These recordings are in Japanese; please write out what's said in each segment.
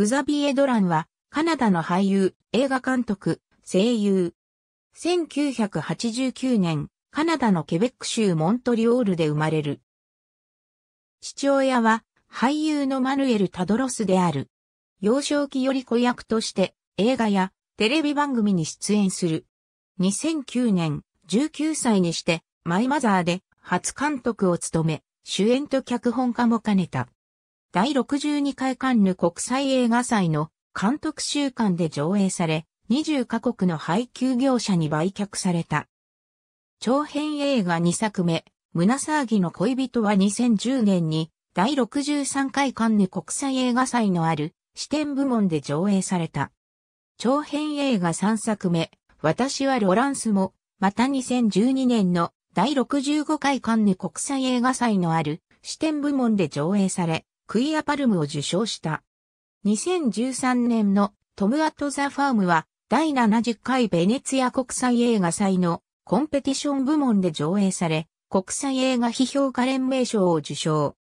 グザビエ・ドランは、カナダの俳優、映画監督、声優。1989年、カナダのケベック州モントリオールで生まれる。父親は、俳優のマヌエル・タドロスである。幼少期より子役として映画やテレビ番組に出演する。2009年19歳にしてマイマザーで初監督を務め主演と脚本家も兼ねた。第62回カンヌ国際映画祭の監督週間で上映され、20カ国の配給業者に売却された。長編映画2作目、胸騒ぎの恋人は2010年に第63回カンヌ国際映画祭のある視点部門で上映された。長編映画3作目、私はロランスも、また2012年の第65回カンヌ国際映画祭のある視点部門で上映され、クイアパルムを受賞した。2013年のトム・アット・ザ・ファームは第70回ベネツィア国際映画祭のコンペティション部門で上映され、国際映画批評家連盟賞を受賞。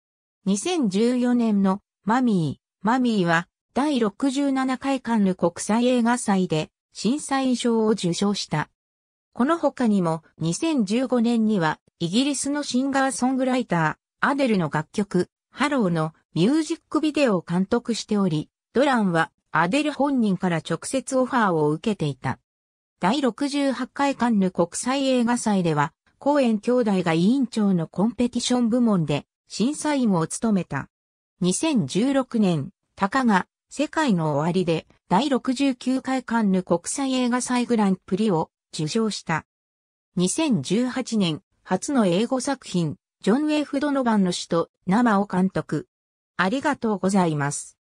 2014年のマミー、マミーは第67回カンヌ国際映画祭で審査員賞を受賞した。この他にも2015年にはイギリスのシンガーソングライター、アデルの楽曲、ハローのミュージックビデオを監督しており、ドランはアデル本人から直接オファーを受けていた。第68回カンヌ国際映画祭では、コーエン兄弟が委員長のコンペティション部門で審査員を務めた。2016年、タカが世界の終わりで第69回カンヌ国際映画祭グランプリを受賞した。2018年、初の英語作品、ジョン・ウェイフ・ドノバンの首都、生を監督。ありがとうございます。